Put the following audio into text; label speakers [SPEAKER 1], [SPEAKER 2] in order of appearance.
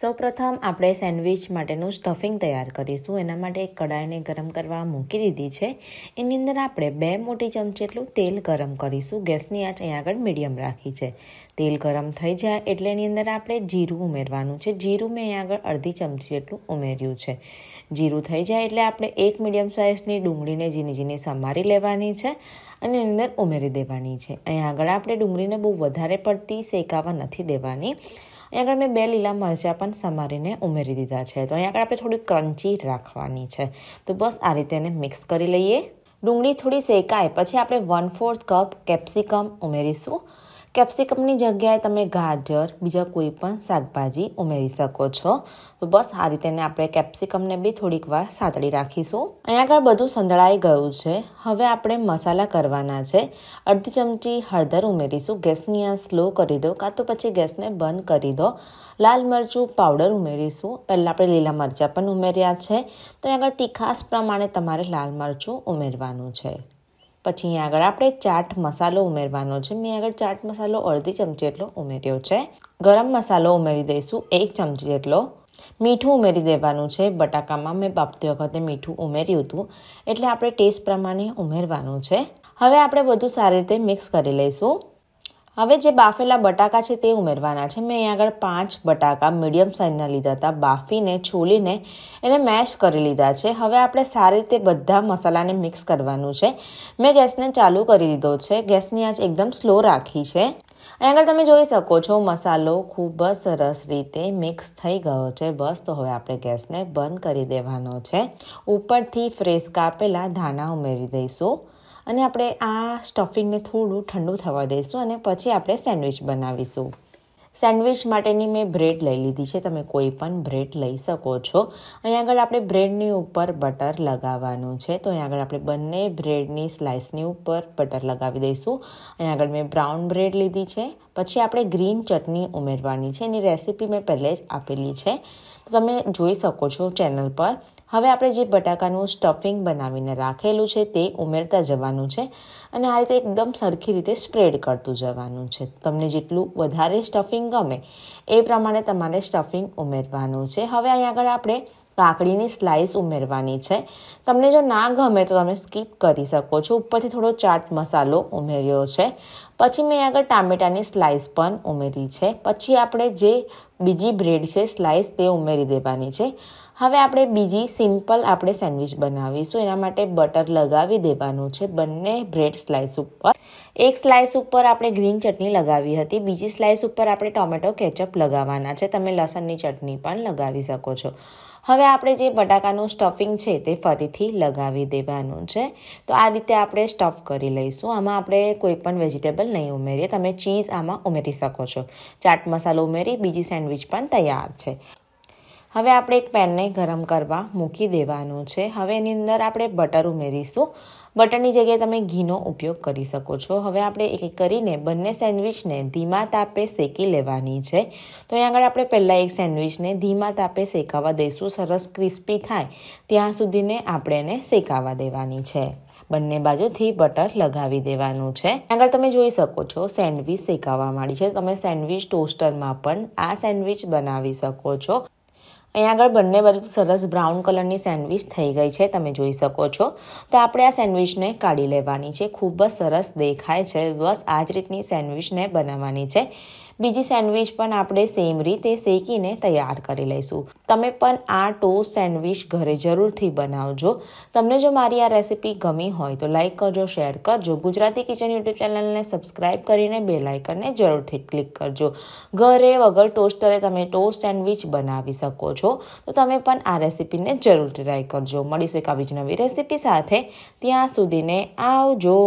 [SPEAKER 1] સૌપ્રથમ આપણે સેન્ડવિચ માટેનું સ્ટફિંગ તૈયાર કરીશું એના માટે એક કડાઈને ગરમ કરવા મૂકી દીધી છે એની અંદર આપણે બે મોટી ચમચી એટલું તેલ ગરમ કરીશું ગેસની આંચ અહીં આગળ મીડિયમ રાખી છે તેલ ગરમ થઈ જાય એટલે એની અંદર આપણે જીરું ઉમેરવાનું છે જીરું મેં અહીં આગળ અડધી ચમચી એટલું ઉમેર્યું છે જીરું થઈ જાય એટલે આપણે એક મીડિયમ સાઇઝની ડુંગળીને ઝીની ઝીની સમારી લેવાની છે અને એની અંદર ઉમેરી દેવાની છે અહીં આગળ આપણે ડુંગળીને બહુ વધારે પડતી શેકાવા નથી દેવાની અહીંયા આગળ મેં બે લીલા મરચાં પણ સમારીને ઉમેરી દીધા છે તો અહીંયા આગળ આપણે થોડી ક્રન્ચી રાખવાની છે તો બસ આ રીતે એને મિક્સ કરી લઈએ ડુંગળી થોડી શેકાય પછી આપણે વન ફોર્થ કપ કેપ્સિકમ ઉમેરીશું કેપ્સિકમની જગ્યાએ તમે ગાજર બીજા કોઈ પણ શાકભાજી ઉમેરી શકો છો તો બસ આ રીતેને આપણે કેપ્સિકમને બી થોડીક વાર સાતળી રાખીશું અહીં આગળ બધું સંદળાઈ ગયું છે હવે આપણે મસાલા કરવાના છે અડધી ચમચી હળદર ઉમેરીશું ગેસની આ સ્લો કરી દો કાં તો પછી ગેસને બંધ કરી દો લાલ મરચું પાવડર ઉમેરીશું પહેલાં આપણે લીલા મરચાં પણ ઉમેર્યા છે તો આગળ તીખાસ પ્રમાણે તમારે લાલ મરચું ઉમેરવાનું છે પછી અહીંયા આગળ આપણે ચાટ મસાલો ઉમેરવાનો છે મેં આગળ ચાટ મસાલો અડધી ચમચી એટલો ઉમેર્યો છે ગરમ મસાલો ઉમેરી દઈશું એક ચમચી જેટલો મીઠું ઉમેરી દેવાનું છે બટાકામાં મેં બાપતી વખતે મીઠું ઉમેર્યું હતું એટલે આપણે ટેસ્ટ પ્રમાણે ઉમેરવાનું છે હવે આપણે બધું સારી રીતે મિક્સ કરી લઈશું હવે જે બાફેલા બટાકા છે તે ઉમેરવાના છે મેં અહીં આગળ પાંચ બટાકા મીડિયમ સાઇઝના લીધા હતા બાફીને છોલીને એને મેશ કરી લીધા છે હવે આપણે સારી રીતે બધા મસાલાને મિક્સ કરવાનું છે મેં ગેસને ચાલુ કરી દીધો છે ગેસની આજ એકદમ સ્લો રાખી છે અહીં આગળ તમે જોઈ શકો છો મસાલો ખૂબ જ સરસ રીતે મિક્સ થઈ ગયો છે બસ તો હવે આપણે ગેસને બંધ કરી દેવાનો છે ઉપરથી ફ્રેશ કાપેલા ધાણા ઉમેરી દઈશું અને આપણે આ સ્ટફિંગને થોડું ઠંડુ થવા દઈશું અને પછી આપણે સેન્ડવિચ બનાવીશું સેન્ડવિચ માટેની મેં બ્રેડ લઈ લીધી છે તમે કોઈ પણ બ્રેડ લઈ શકો છો અહીં આગળ આપણે બ્રેડની ઉપર બટર લગાવવાનું છે તો અહીં આગળ આપણે બંને બ્રેડની સ્લાઇસની ઉપર બટર લગાવી દઈશું અહીં આગળ મેં બ્રાઉન બ્રેડ લીધી છે પછી આપણે ગ્રીન ચટણી ઉમેરવાની છે એની રેસીપી મેં પહેલે જ આપેલી છે તો તમે જોઈ શકો છો ચેનલ પર હવે આપણે જે બટાકાનું સ્ટફિંગ બનાવીને રાખેલું છે તે ઉમેરતા જવાનું છે અને આ રીતે એકદમ સરખી રીતે સ્પ્રેડ કરતું જવાનું છે તમને જેટલું વધારે સ્ટફિંગ ગમે એ પ્રમાણે તમારે સ્ટફિંગ ઉમેરવાનું છે હવે અહીં આગળ આપણે કાકડીની સ્લાઇસ ઉમેરવાની છે તમને જો ના ગમે તો તમે સ્કીપ કરી શકો છો ઉપરથી થોડો ચાટ મસાલો ઉમેર્યો છે પછી મેં આગળ ટામેટાની સ્લાઇસ પણ ઉમેરી છે પછી આપણે જે બીજી બ્રેડ છે સ્લાઇસ તે ઉમેરી દેવાની છે હવે આપણે બીજી સિમ્પલ આપણે સેન્ડવિચ બનાવીશું એના માટે બટર લગાવી દેવાનું છે બંને બ્રેડ સ્લાઇસ ઉપર એક સ્લાઇસ ઉપર આપણે ગ્રીન ચટણી લગાવી હતી બીજી સ્લાઇસ ઉપર આપણે ટોમેટો કેચઅપ લગાવવાના છે તમે લસણની ચટણી પણ લગાવી શકો છો હવે આપણે જે બટાકાનું સ્ટફિંગ છે તે ફરીથી લગાવી દેવાનું છે તો આ રીતે આપણે સ્ટફ કરી લઈશું આમાં આપણે કોઈપણ વેજીટેબલ તેલ નહીં ઉમેરીએ તમે ચીઝ આમાં ઉમેરી શકો છો ચાટ મસાલો ઉમેરી બીજી સેન્ડવિચ પણ તૈયાર છે હવે આપણે એક પેનને ગરમ કરવા મૂકી દેવાનું છે હવે એની અંદર આપણે બટર ઉમેરીશું બટરની જગ્યાએ તમે ઘીનો ઉપયોગ કરી શકો છો હવે આપણે એક એક કરીને બંને સેન્ડવિચને ધીમા તાપે શેકી લેવાની છે તો અહીં આગળ આપણે પહેલાં એક સેન્ડવિચને ધીમા તાપે શેકાવા દઈશું સરસ ક્રિસ્પી થાય ત્યાં સુધીને આપણે એને શેકાવા દેવાની છે બંને બાજુથી બટર લગાવી દેવાનું છે આગળ તમે જોઈ શકો છો સેન્ડવીચ શેકાવા માંડી છે તમે સેન્ડવિચ ટોસ્ટરમાં પણ આ સેન્ડવિચ બનાવી શકો છો અહીંયા આગળ બંને બાજુ સરસ બ્રાઉન કલરની સેન્ડવિચ થઈ ગઈ છે તમે જોઈ શકો છો તો આપણે આ સેન્ડવિચને કાઢી લેવાની છે ખૂબ જ સરસ દેખાય છે બસ આ જ રીતની સેન્ડવિચને બનાવવાની છે બીજી સેન્ડવિચ પણ આપણે સેમ રીતે શેકીને તૈયાર કરી લઈશું તમે પણ આ ટોસ સેન્ડવિચ ઘરે જરૂરથી બનાવજો તમને જો મારી આ રેસીપી ગમી હોય તો લાઇક કરજો શેર કરજો ગુજરાતી કિચન યુટ્યુબ ચેનલને સબસ્ક્રાઈબ કરીને બે લાઇકનને જરૂરથી ક્લિક કરજો ઘરે વગર ટોસ્ટરે તમે ટોસ્ટ સેન્ડવિચ બનાવી શકો છો તો તમે પણ આ રેસીપીને જરૂર ટ્રાય કરજો મળીશું એક આવી જ નવી રેસીપી સાથે ત્યાં સુધીને આવજો